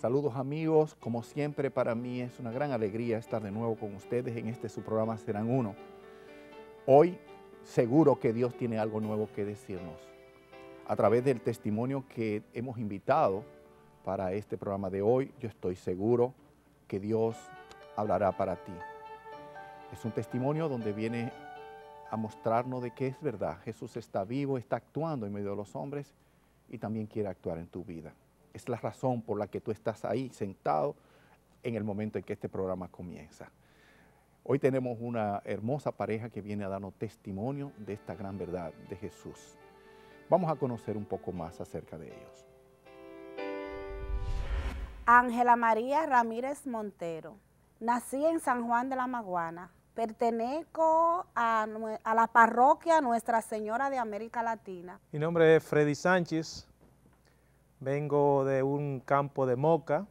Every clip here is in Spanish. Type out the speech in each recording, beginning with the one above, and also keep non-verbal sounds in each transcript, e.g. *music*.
Saludos amigos, como siempre para mí es una gran alegría estar de nuevo con ustedes en este su programa Serán Uno. Hoy seguro que Dios tiene algo nuevo que decirnos a través del testimonio que hemos invitado para este programa de hoy. Yo estoy seguro que Dios hablará para ti. Es un testimonio donde viene a mostrarnos de que es verdad. Jesús está vivo, está actuando en medio de los hombres y también quiere actuar en tu vida es la razón por la que tú estás ahí sentado en el momento en que este programa comienza. Hoy tenemos una hermosa pareja que viene a darnos testimonio de esta gran verdad de Jesús. Vamos a conocer un poco más acerca de ellos. Ángela María Ramírez Montero. Nací en San Juan de la Maguana. Pertenezco a, la parroquia Nuestra Señora de América Latina. Mi nombre es Freddy Sánchez vengo de un campo de Moca,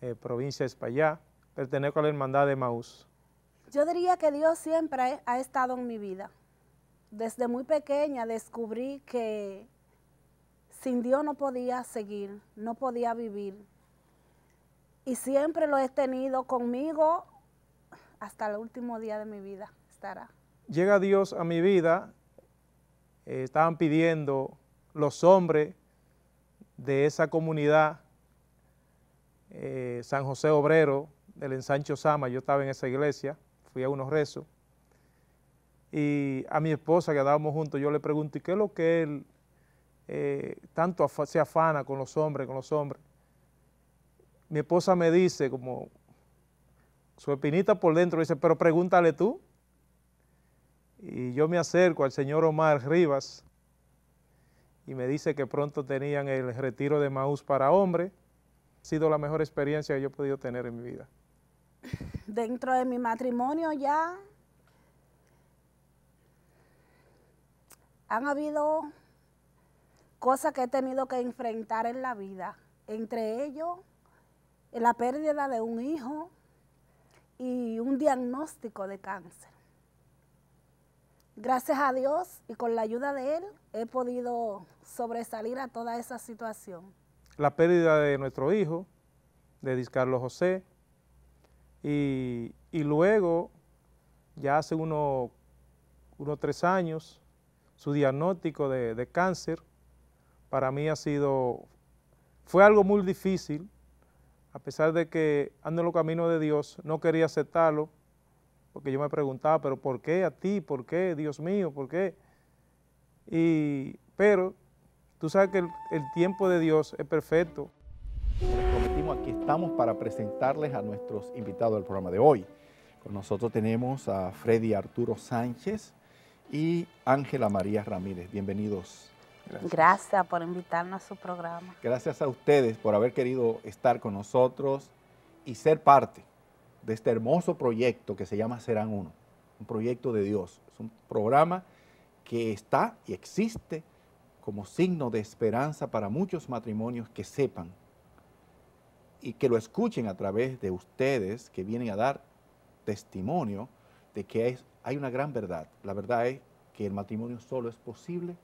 eh, provincia de España, pertenezco a la hermandad de Maús. Yo diría que Dios siempre ha estado en mi vida. Desde muy pequeña descubrí que sin Dios no podía seguir, no podía vivir. Y siempre lo he tenido conmigo hasta el último día de mi vida estará. Llega Dios a mi vida, eh, estaban pidiendo los hombres de esa comunidad, eh, San José Obrero, del ensancho Sama, yo estaba en esa iglesia, fui a unos rezos, y a mi esposa que andábamos juntos, yo le pregunto, ¿y qué es lo que él eh, tanto se afana con los hombres, con los hombres? Mi esposa me dice, como su espinita por dentro, dice, pero pregúntale tú. Y yo me acerco al señor Omar Rivas, y me dice que pronto tenían el retiro de Maús para hombre. Ha sido la mejor experiencia que yo he podido tener en mi vida. *laughs* Dentro de mi matrimonio ya han habido cosas que he tenido que enfrentar en la vida, entre ellos la pérdida de un hijo y un diagnóstico de cáncer gracias a Dios y con la ayuda de Él he podido sobresalir a toda esa situación. La pérdida de nuestro hijo, de Discarlo Carlos José, y, luego, ya hace unos tres años, su diagnóstico de, de cáncer, para mí ha sido, fue algo muy difícil, a pesar de que ando en los caminos de Dios, no quería aceptarlo, porque yo me preguntaba, pero ¿por qué a ti? ¿Por qué, Dios mío? ¿Por qué? pero tú sabes que el, tiempo de Dios es perfecto. Les prometimos, aquí estamos para presentarles a nuestros invitados del programa de hoy. Con nosotros tenemos a Freddy Arturo Sánchez y Ángela María Ramírez. Bienvenidos. Gracias. por invitarnos a su programa. Gracias a ustedes por haber querido estar con nosotros y ser parte de este hermoso proyecto que se llama Serán Uno, un proyecto de Dios. Es un programa que está y existe como signo de esperanza para muchos matrimonios que sepan y que lo escuchen a través de ustedes que vienen a dar testimonio de que hay una gran verdad. La verdad es que el matrimonio solo es posible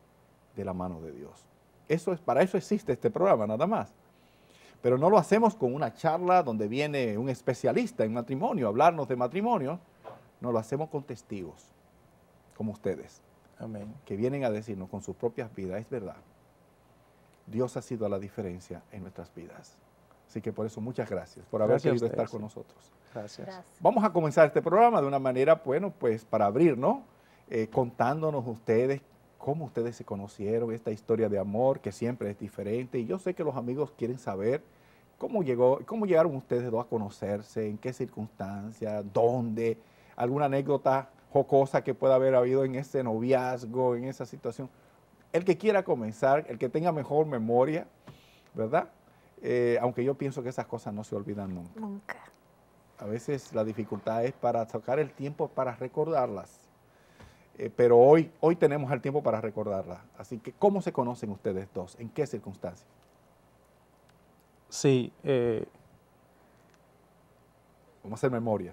de la mano de Dios. Eso es, para eso existe este programa, nada más. Pero no lo hacemos con una charla donde viene un especialista en matrimonio hablarnos de matrimonio. No lo hacemos con testigos, como ustedes, Amén. que vienen a decirnos con sus propias vidas, es verdad. Dios ha sido la diferencia en nuestras vidas. Así que por eso muchas gracias por haber querido estar con nosotros. Gracias. Vamos a comenzar este programa de una manera, bueno, pues para abrir, ¿no? Eh, contándonos ustedes cómo ustedes se conocieron, esta historia de amor que siempre es diferente. Y yo sé que los amigos quieren saber cómo, llegó, cómo llegaron ustedes dos a conocerse, en qué circunstancias, dónde, alguna anécdota jocosa que pueda haber habido en ese noviazgo, en esa situación. El que quiera comenzar, el que tenga mejor memoria, ¿verdad? Eh, aunque yo pienso que esas cosas no se olvidan nunca. Nunca. A veces la dificultad es para tocar el tiempo para recordarlas. Eh, pero hoy, hoy tenemos el tiempo para recordarla. Así que, ¿cómo se conocen ustedes dos? ¿En qué circunstancias? Sí. Eh, Vamos a hacer memoria.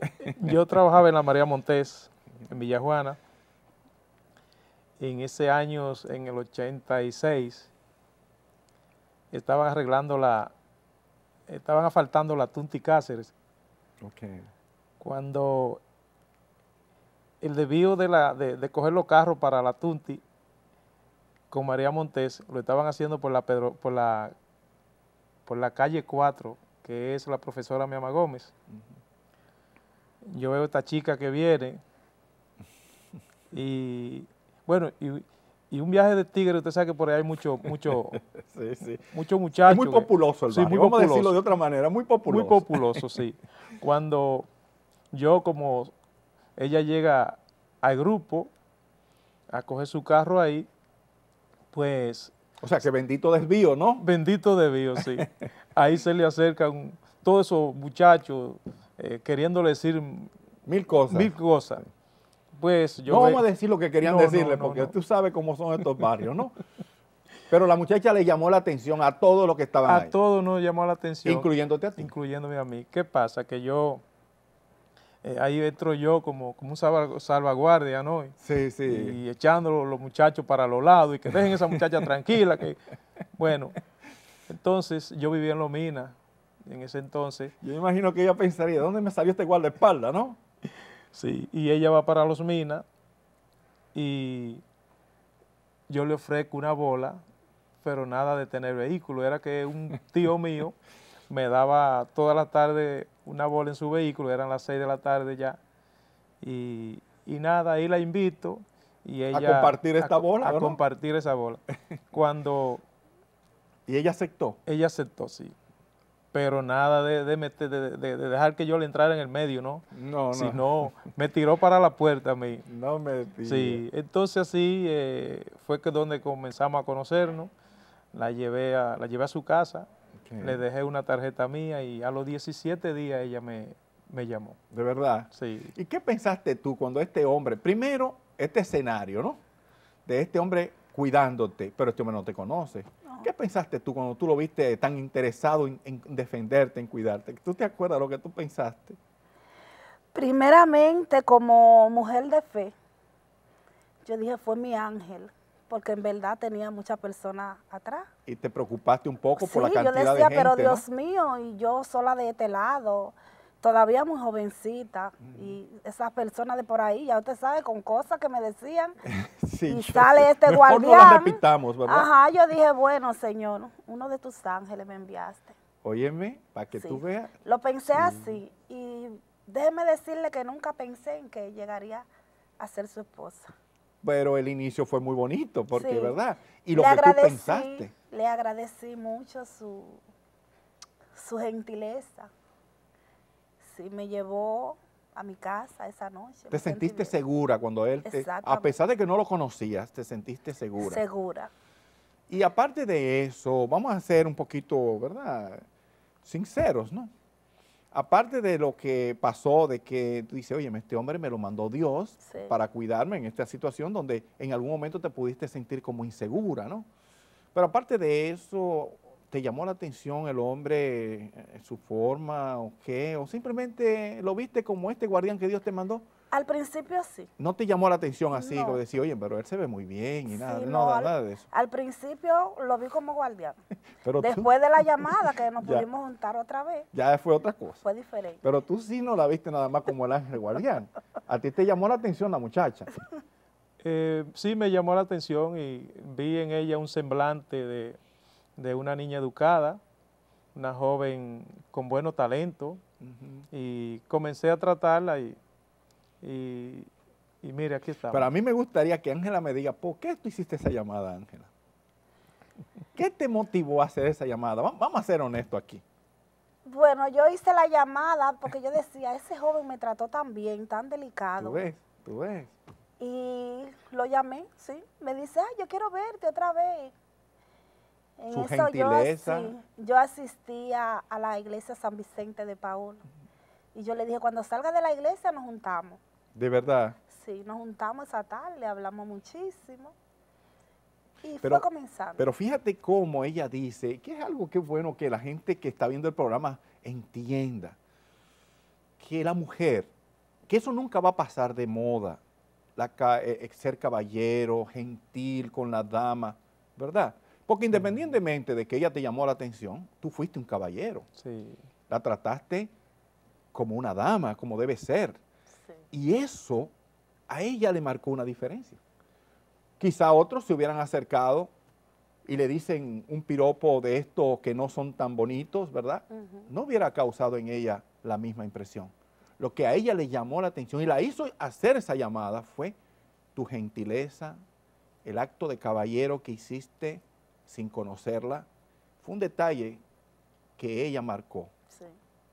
*laughs* Yo trabajaba en la María Montés, en Villajuana. En ese año, en el 86, estaban arreglando la, estaban asfaltando la Tunti Cáceres. Ok. Cuando el debido de, la, de, coger los carros para la Tunti con María Montes, lo estaban haciendo por la, por la, por la calle 4, que es la profesora Miama Gómez. Yo veo esta chica que viene y, bueno, y, un viaje de tigre, usted sabe que por ahí hay mucho, mucho, *laughs* mucho muchacho. muy populoso sí, muy vamos a decirlo de otra manera, muy populoso. Muy populoso, sí. *laughs* Cuando yo como ella llega al grupo a coger su carro ahí, pues... O sea, que bendito desvío, ¿no? Bendito desvío, sí. *laughs* ahí se le acercan todos esos muchachos eh, queriéndole decir... Mil cosas. Mil cosas. Pues yo... No vamos a decir lo que querían decirle, porque tú sabes cómo son estos barrios, ¿no? Pero la muchacha le llamó la atención a todo lo que estaban ahí. A todo nos llamó la atención. Incluyéndote a ti. Incluyéndome a mí. ¿Qué pasa? Que yo eh, ahí entro yo como, como un salvaguardia, ¿no? Sí, sí. Y, echando los muchachos para los lados y que dejen esa muchacha *laughs* tranquila. que Bueno, entonces yo vivía en los minas en ese entonces. Yo imagino que ella pensaría, ¿dónde me salió este guardaespaldas, no? Sí, y ella va para los minas y yo le ofrezco una bola, pero nada de tener vehículo. Era que un tío mío me daba toda la tarde una bola en su vehículo, eran las seis de la tarde ya. Y, nada, ahí la invito. Y ella, a compartir esta bola. A compartir esa bola. *laughs* Cuando... ¿Y ella aceptó? Ella aceptó, sí. Pero nada de, de, dejar que yo le entrara en el medio, ¿no? No, no. Si no, me tiró para la puerta a mí. No me tiró. Sí, entonces así eh, fue que donde comenzamos a conocernos. La llevé a, la llevé a su casa, le dejé una tarjeta mía y a los 17 días ella me, me llamó. ¿De verdad? Sí. ¿Y qué pensaste tú cuando este hombre, primero, este escenario, ¿no? De este hombre cuidándote, pero este hombre no te conoce. ¿Qué pensaste tú cuando tú lo viste tan interesado en, en, defenderte, en cuidarte? ¿Tú te acuerdas lo que tú pensaste? Primeramente, como mujer de fe, yo dije, fue mi ángel porque en verdad tenía muchas personas atrás. Y te preocupaste un poco por la cantidad de gente, yo decía, pero Dios mío, y yo sola de este lado, todavía muy jovencita, y esas personas de por ahí, ya usted sabe, con cosas que me decían, *laughs* y sale este mejor guardián. No repitamos, ¿verdad? Ajá, yo dije, bueno, Señor, uno de tus ángeles me enviaste. Óyeme, para que tú veas. Lo pensé mm. así, y déjeme decirle que nunca pensé en que llegaría a ser su esposa pero el inicio fue muy bonito, porque, ¿verdad? Y lo que tú pensaste. Le agradecí mucho su, su gentileza. Sí, me llevó a mi casa esa noche. ¿Te sentiste segura cuando él, te, a pesar de que no lo conocías, te sentiste segura? Segura. Y aparte de eso, vamos a ser un poquito, ¿verdad? Sinceros, ¿no? aparte de lo que pasó, de que tú dices, oye, este hombre me lo mandó Dios para cuidarme en esta situación donde en algún momento te pudiste sentir como insegura, ¿no? Pero aparte de eso, ¿Te llamó la atención el hombre, eh, su forma o qué? ¿O simplemente lo viste como este guardián que Dios te mandó? Al principio sí. ¿No te llamó la atención así? Como decir, oye, pero él se ve muy bien y nada, no, nada de eso. Al principio lo vi como guardián. *laughs* Después de la *laughs* llamada que nos *laughs* pudimos juntar otra vez. Ya fue otra cosa. Fue diferente. Pero tú sí no la viste nada más como el ángel guardián. ¿A ti te llamó la atención la muchacha? Eh, sí, me llamó la atención y vi en ella un semblante de de una niña educada, una joven con bueno talento, y comencé a tratarla y, y, y mire, aquí está. Pero a mí me gustaría que Ángela me diga, ¿por qué tú hiciste esa llamada, Ángela? ¿Qué te motivó a hacer esa llamada? Vamos a ser honestos aquí. Bueno, yo hice la llamada porque yo decía, ese joven me trató tan bien, tan delicado. Tú ves, tú ves. Y lo llamé, sí. Me dice, ah, yo quiero verte otra vez su gentileza. Yo, asistía a la iglesia San Vicente de Paolo. Y yo le dije, cuando salga de la iglesia nos juntamos. ¿De verdad? Sí, nos juntamos esa tarde, hablamos muchísimo. Y fue comenzando. Pero fíjate cómo ella dice, que es algo que es bueno que la gente que está viendo el programa entienda, que la mujer, que eso nunca va a pasar de moda, la, eh, eh, ser caballero, gentil con la dama, ¿verdad? Porque independientemente de que ella te llamó la atención, tú fuiste un caballero. Sí. La trataste como una dama, como debe ser. Sí. Y eso a ella le marcó una diferencia. Quizá otros se hubieran acercado y le dicen un piropo de estos que no son tan bonitos, ¿verdad? No hubiera causado en ella la misma impresión. Lo que a ella le llamó la atención y la hizo hacer esa llamada fue tu gentileza, el acto de caballero que hiciste, sin conocerla, fue un detalle que ella marcó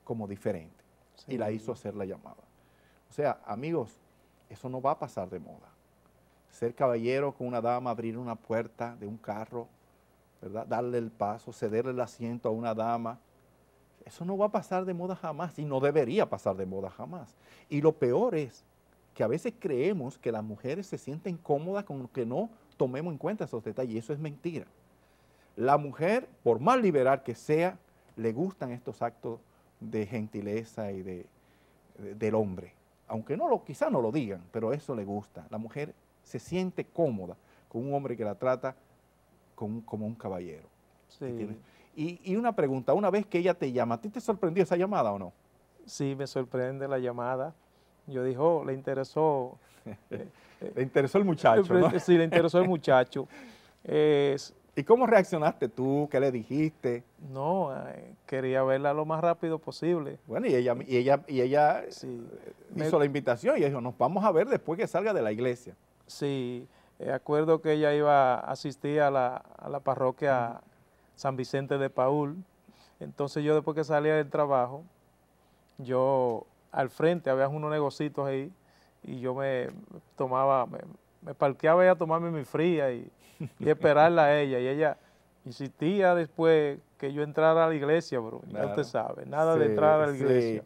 como diferente y la hizo hacer la llamada. O sea, amigos, eso no va a pasar de moda. Ser caballero con una dama, abrir una puerta de un carro, ¿verdad? Darle el paso, cederle el asiento a una dama. Eso no va a pasar de moda jamás y no debería pasar de moda jamás. Y lo peor es que a veces creemos que las mujeres se sienten cómodas con que no tomemos en cuenta esos detalles y eso es mentira. La mujer, por más liberal que sea, le gustan estos actos de gentileza y de, del hombre. Aunque no lo, quizá no lo digan, pero eso le gusta. La mujer se siente cómoda con un hombre que la trata como un caballero. Sí. Y, una pregunta, una vez que ella te llama, ¿a ti te sorprendió esa llamada o no? Sí, me sorprende la llamada. Yo dije, oh, le interesó. *laughs* Eh, eh, le interesó el muchacho, ¿no? Sí, le interesó el muchacho. *laughs* ¿Y cómo reaccionaste tú? ¿Qué le dijiste? No, eh, quería verla lo más rápido posible. Bueno, y ella, y ella, y ella sí. Eh, hizo la invitación y dijo, nos vamos a ver después que salga de la iglesia. Sí, eh, acuerdo que ella iba a asistir a la, parroquia San Vicente de Paul. Entonces yo después que salía del trabajo, yo al frente, había unos negocitos ahí, y yo me tomaba, me parqueaba ella a tomarme mi fría y, esperarla a ella. Y ella insistía después que yo entrara a la iglesia, bro. No Ya usted sabe, nada de entrar a la iglesia.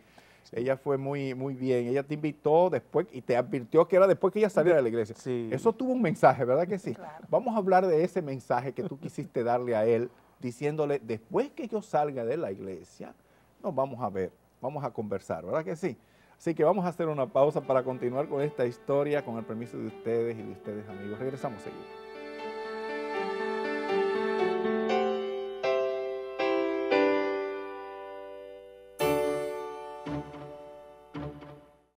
Ella fue muy, muy bien. Ella te invitó después y te advirtió que era después que ella saliera de la iglesia. Eso tuvo un mensaje, ¿verdad que sí? Vamos a hablar de ese mensaje que tú quisiste darle a él, diciéndole, después que yo salga de la iglesia, nos vamos a ver, vamos a conversar, ¿verdad que sí? Así que vamos a hacer una pausa para continuar con esta historia con el permiso de ustedes y de ustedes amigos. Regresamos seguido.